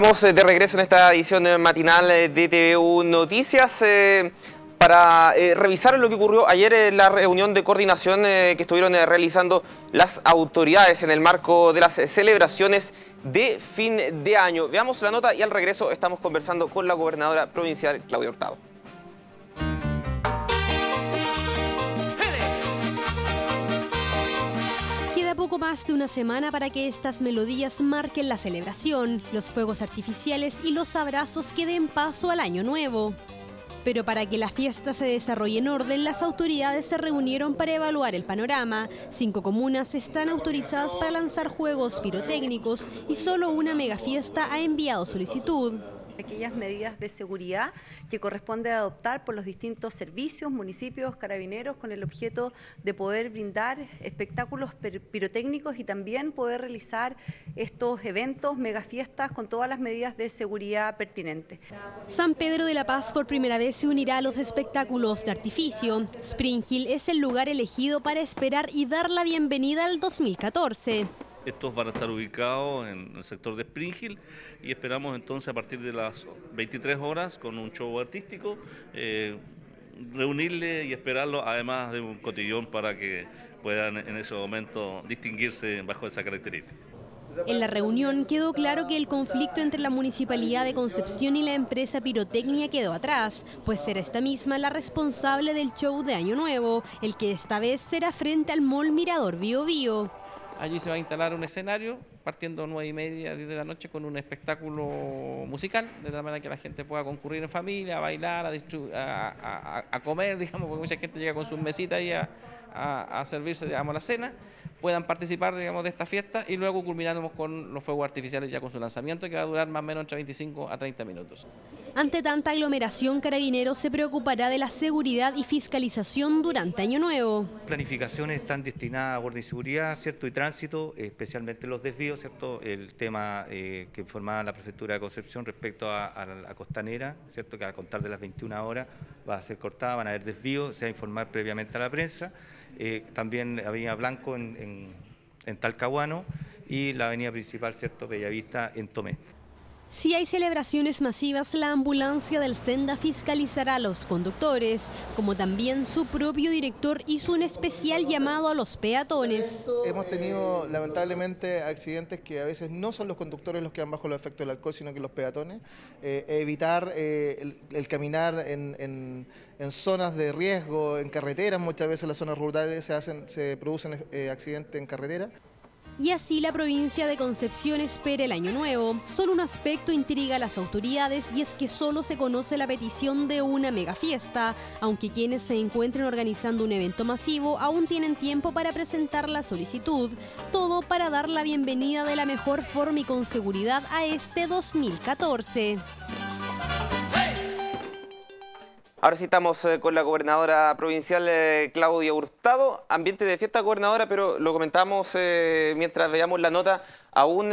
Estamos eh, de regreso en esta edición eh, matinal eh, de TVU Noticias. para revisar lo que ocurrió ayer en la reunión de coordinación que estuvieron realizando las autoridades en el marco de las celebraciones de fin de año. Veamos la nota y al regreso estamos conversando con la gobernadora provincial Claudia Hurtado. poco más de una semana para que estas melodías marquen la celebración, los fuegos artificiales y los abrazos que den paso al año nuevo. Pero para que la fiesta se desarrolle en orden, las autoridades se reunieron para evaluar el panorama. Cinco comunas están autorizadas para lanzar juegos pirotécnicos y solo una megafiesta ha enviado solicitud aquellas medidas de seguridad que corresponde adoptar por los distintos servicios, municipios, carabineros, con el objeto de poder brindar espectáculos pirotécnicos y también poder realizar estos eventos, megafiestas, con todas las medidas de seguridad pertinentes. San Pedro de la Paz por primera vez se unirá a los espectáculos de artificio. Spring Hill es el lugar elegido para esperar y dar la bienvenida al 2014. Estos van a estar ubicados en el sector de Spring Hill y esperamos entonces a partir de las 23 horas con un show artístico. Eh, reunirle y esperarlo, además de un cotillón para que puedan en ese momento distinguirse bajo esa característica. En la reunión quedó claro que el conflicto entre la Municipalidad de Concepción y la empresa Pirotecnia quedó atrás, pues será esta misma la responsable del show de Año Nuevo, el que esta vez será frente al Mall Mirador Bio Bio. Allí se va a instalar un escenario, partiendo a y media, 10 de la noche, con un espectáculo musical, de tal manera que la gente pueda concurrir en familia, a bailar, a, a, comer, digamos, porque mucha gente llega con sus mesitas y a, servirse, digamos, la cena puedan participar digamos, de esta fiesta y luego culminaremos con los fuegos artificiales ya con su lanzamiento que va a durar más o menos entre 25 a 30 minutos. Ante tanta aglomeración, Carabineros se preocupará de la seguridad y fiscalización durante Año Nuevo. Planificaciones están destinadas a orden y seguridad ¿cierto? y tránsito, eh, especialmente los desvíos, ¿cierto? el tema eh, que informaba la Prefectura de Concepción respecto a, la costanera, ¿cierto? que a contar de las 21 horas va a ser cortada, van a haber desvíos, se va a informar previamente a la prensa. Eh, también Avenida Blanco en, Talcahuano y la avenida principal, ¿cierto?, Bellavista en Tomé. Si hay celebraciones masivas, la ambulancia del Senda fiscalizará a los conductores, como también su propio director hizo un especial llamado a los peatones. Hemos tenido lamentablemente accidentes que a veces no son los conductores los que van bajo el efecto del alcohol, sino que los peatones. Eh, evitar eh, el, caminar en, zonas de riesgo, en carreteras, muchas veces en las zonas rurales se, hacen, se producen eh, accidentes en carretera y así la provincia de Concepción espera el año nuevo. Solo un aspecto intriga a las autoridades y es que solo se conoce la petición de una mega fiesta, aunque quienes se encuentren organizando un evento masivo aún tienen tiempo para presentar la solicitud, todo para dar la bienvenida de la mejor forma y con seguridad a este 2014. Ahora sí estamos eh, con la gobernadora provincial eh, Claudia Hurtado. Ambiente de fiesta, gobernadora, pero lo comentamos eh, mientras veíamos la nota. Aún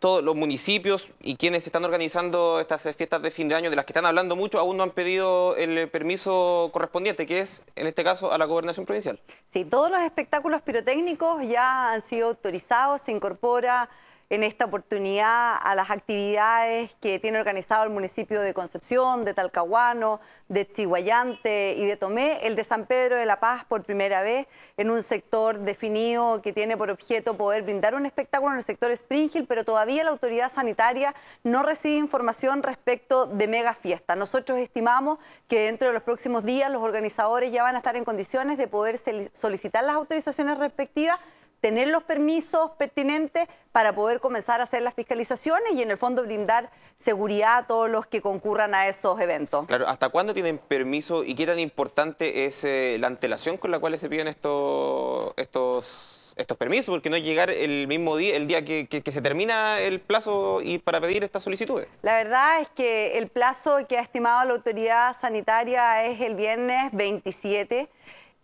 todos los municipios y quienes están organizando estas fiestas de fin de año, de las que están hablando mucho, aún no han pedido el permiso correspondiente, que es, en este caso, a la gobernación provincial. Sí, todos los espectáculos pirotécnicos ya han sido autorizados, se incorpora en esta oportunidad a las actividades que tiene organizado el municipio de Concepción, de Talcahuano, de Chihuayante y de Tomé, el de San Pedro de la Paz por primera vez en un sector definido que tiene por objeto poder brindar un espectáculo en el sector Springhill, pero todavía la autoridad sanitaria no recibe información respecto de mega fiesta. Nosotros estimamos que dentro de los próximos días los organizadores ya van a estar en condiciones de poder solicitar las autorizaciones respectivas tener los permisos pertinentes para poder comenzar a hacer las fiscalizaciones y en el fondo brindar seguridad a todos los que concurran a esos eventos. Claro, ¿hasta cuándo tienen permiso y qué tan importante es eh, la antelación con la cual se piden estos, estos, estos permisos? Porque no llegar el mismo día, el día que, que, se termina el plazo y para pedir estas solicitudes. La verdad es que el plazo que ha estimado la autoridad sanitaria es el viernes 27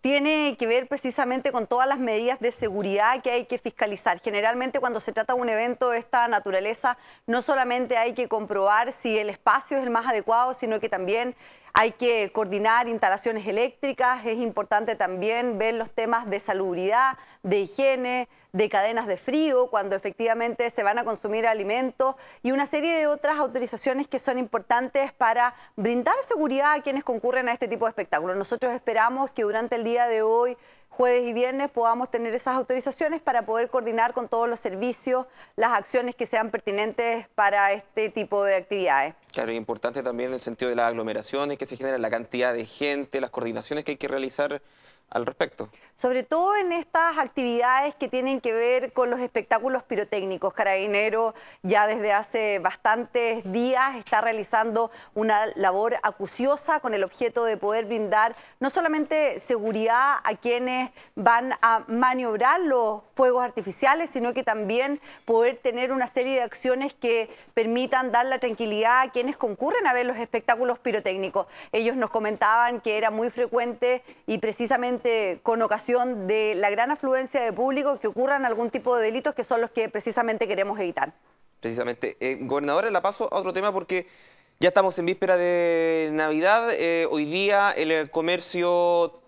tiene que ver precisamente con todas las medidas de seguridad que hay que fiscalizar. Generalmente cuando se trata de un evento de esta naturaleza, no solamente hay que comprobar si el espacio es el más adecuado, sino que también hay que coordinar instalaciones eléctricas, es importante también ver los temas de salubridad, de higiene, de cadenas de frío, cuando efectivamente se van a consumir alimentos y una serie de otras autorizaciones que son importantes para brindar seguridad a quienes concurren a este tipo de espectáculos. Nosotros esperamos que durante el día de hoy jueves y viernes podamos tener esas autorizaciones para poder coordinar con todos los servicios las acciones que sean pertinentes para este tipo de actividades. Claro, es importante también el sentido de las aglomeraciones que se generan, la cantidad de gente, las coordinaciones que hay que realizar al respecto. Sobre todo en estas actividades que tienen que ver con los espectáculos pirotécnicos. Carabinero ya desde hace bastantes días está realizando una labor acuciosa con el objeto de poder brindar no solamente seguridad a quienes van a maniobrar los fuegos artificiales, sino que también poder tener una serie de acciones que permitan dar la tranquilidad a quienes concurren a ver los espectáculos pirotécnicos. Ellos nos comentaban que era muy frecuente y precisamente con ocasión de la gran afluencia de público que ocurran algún tipo de delitos que son los que precisamente queremos evitar. Precisamente. Eh, gobernadora, la paso a otro tema porque ya estamos en víspera de Navidad. Eh, hoy día el comercio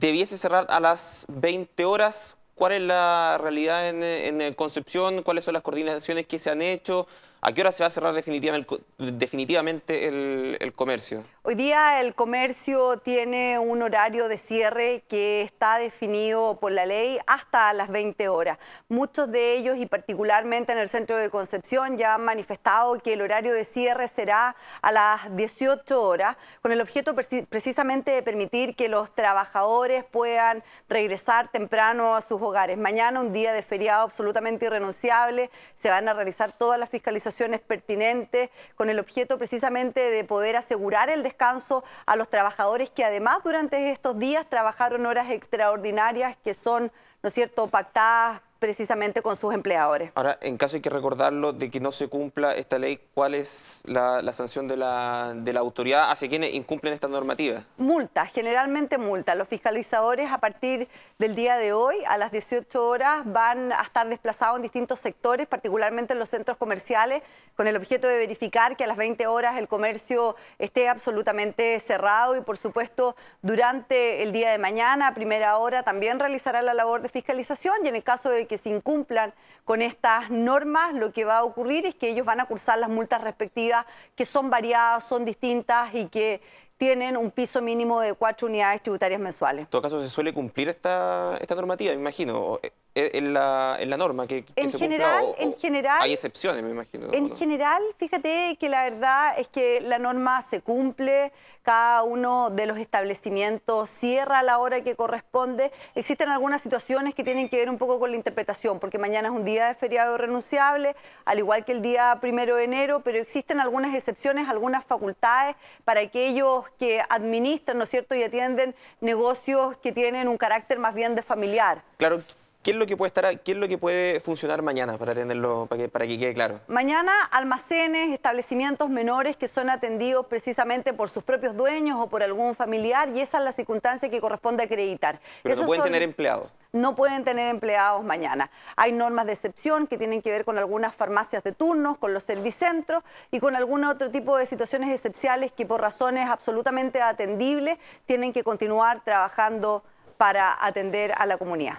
debiese cerrar a las 20 horas. ¿Cuál es la realidad en, Concepción? ¿Cuáles son las coordinaciones que se han hecho? ¿A qué hora se va a cerrar definitivamente, el comercio? Hoy día el comercio tiene un horario de cierre que está definido por la ley hasta las 20 horas. Muchos de ellos, y particularmente en el centro de Concepción, ya han manifestado que el horario de cierre será a las 18 horas, con el objeto precisamente de permitir que los trabajadores puedan regresar temprano a sus hogares. Mañana, un día de feriado absolutamente irrenunciable, se van a realizar todas las fiscalizaciones pertinentes con el objeto precisamente de poder asegurar el descanso descanso a los trabajadores que además durante estos días trabajaron horas extraordinarias que son, ¿no es cierto?, pactadas precisamente con sus empleadores. Ahora, en caso hay que recordarlo de que no se cumpla esta ley, ¿cuál es la, sanción de la, autoridad hacia quienes incumplen esta normativa? Multa, generalmente multa. Los fiscalizadores a partir del día de hoy, a las 18 horas, van a estar desplazados en distintos sectores, particularmente en los centros comerciales, con el objeto de verificar que a las 20 horas el comercio esté absolutamente cerrado y, por supuesto, durante el día de mañana, a primera hora, también realizará la labor de fiscalización y en el caso de que se incumplan con estas normas, lo que va a ocurrir es que ellos van a cursar las multas respectivas, que son variadas, son distintas y que tienen un piso mínimo de cuatro unidades tributarias mensuales. En todo caso, se suele cumplir esta, esta normativa, me imagino, eh, eh, en la, norma que, en se general, en general, Hay excepciones, me imagino. En general, fíjate que la verdad es que la norma se cumple, cada uno de los establecimientos cierra a la hora que corresponde. Existen algunas situaciones que tienen que ver un poco con la interpretación, porque mañana es un día de feriado renunciable, al igual que el día primero de enero, pero existen algunas excepciones, algunas facultades para que ellos que administran, ¿no es cierto?, y atienden negocios que tienen un carácter más bien de familiar. Claro, ¿Qué es lo que puede funcionar mañana para tenerlo, para que, quede claro? Mañana almacenes, establecimientos menores que son atendidos precisamente por sus propios dueños o por algún familiar y esa es la circunstancia que corresponde acreditar. Pero no pueden tener empleados no pueden tener empleados mañana. Hay normas de excepción que tienen que ver con algunas farmacias de turnos, con los servicentros y con algún otro tipo de situaciones excepcionales que por razones absolutamente atendibles tienen que continuar trabajando para atender a la comunidad.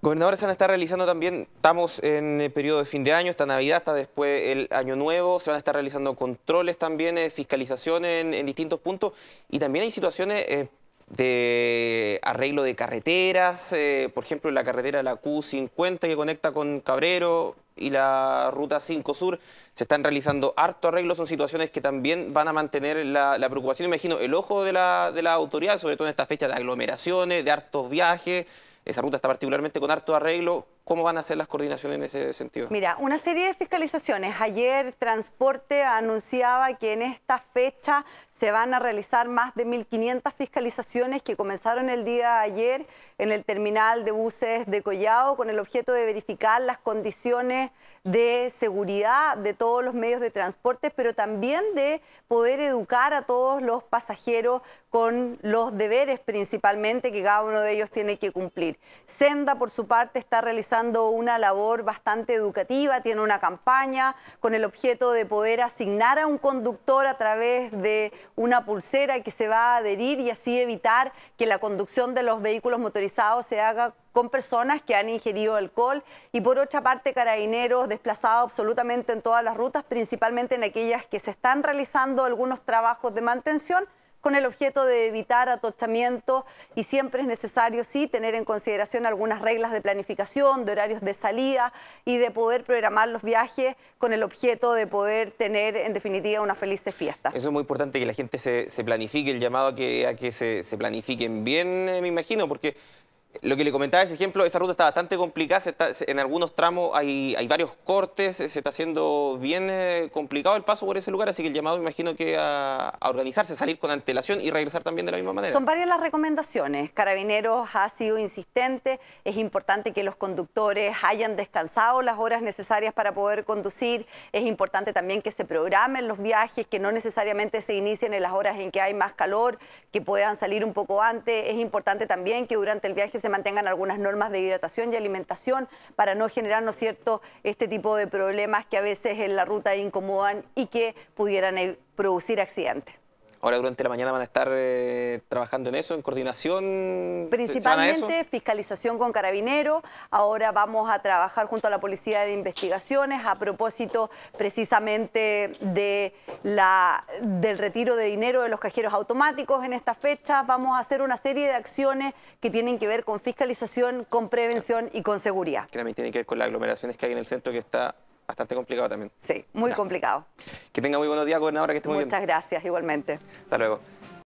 Gobernadores se van a estar realizando también, estamos en el periodo de fin de año, está Navidad, está después el Año Nuevo, se van a estar realizando controles también, eh, fiscalizaciones en, distintos puntos y también hay situaciones eh, de arreglo de carreteras, eh, por ejemplo la carretera la Q50 que conecta con Cabrero y la Ruta 5 Sur, se están realizando harto arreglos, son situaciones que también van a mantener la, preocupación, imagino, el ojo de la, de la autoridad, sobre todo en esta fecha de aglomeraciones, de hartos viajes. Esa ruta está particularmente con harto arreglo ¿Cómo van a ser las coordinaciones en ese sentido? Mira, una serie de fiscalizaciones. Ayer Transporte anunciaba que en esta fecha se van a realizar más de 1.500 fiscalizaciones que comenzaron el día de ayer en el terminal de buses de Collao con el objeto de verificar las condiciones de seguridad de todos los medios de transporte, pero también de poder educar a todos los pasajeros con los deberes principalmente que cada uno de ellos tiene que cumplir. Senda, por su parte, está realizando realizando una labor bastante educativa, tiene una campaña con el objeto de poder asignar a un conductor a través de una pulsera que se va a adherir y así evitar que la conducción de los vehículos motorizados se haga con personas que han ingerido alcohol y por otra parte carabineros desplazados absolutamente en todas las rutas, principalmente en aquellas que se están realizando algunos trabajos de mantención con el objeto de evitar atochamiento y siempre es necesario, sí, tener en consideración algunas reglas de planificación, de horarios de salida y de poder programar los viajes con el objeto de poder tener, en definitiva, una feliz fiesta. Eso es muy importante, que la gente se, planifique, el llamado a que, a que se, se planifiquen bien, eh, me imagino, porque lo que le comentaba ese ejemplo, esa ruta está bastante complicada, en algunos tramos hay, hay, varios cortes, se está haciendo bien eh, complicado el paso por ese lugar, así que el llamado imagino que a, a, organizarse, salir con antelación y regresar también de la misma manera. Son varias las recomendaciones, Carabineros ha sido insistente, es importante que los conductores hayan descansado las horas necesarias para poder conducir, es importante también que se programen los viajes, que no necesariamente se inicien en las horas en que hay más calor, que puedan salir un poco antes, es importante también que durante el viaje se mantengan algunas normas de hidratación y alimentación para no generar, ¿no cierto?, este tipo de problemas que a veces en la ruta incomodan y que pudieran eh, producir accidentes. Ahora durante la mañana van a estar eh, trabajando en eso, en coordinación. Principalmente fiscalización con carabineros. Ahora vamos a trabajar junto a la Policía de Investigaciones a propósito precisamente de la, del retiro de dinero de los cajeros automáticos en esta fecha. Vamos a hacer una serie de acciones que tienen que ver con fiscalización, con prevención y con seguridad. Que también tiene que ver con las aglomeraciones que hay en el centro que está bastante complicado también. Sí, muy complicado. Que tenga muy buenos días, gobernadora, que esté bien. Muchas gracias, igualmente. Hasta luego.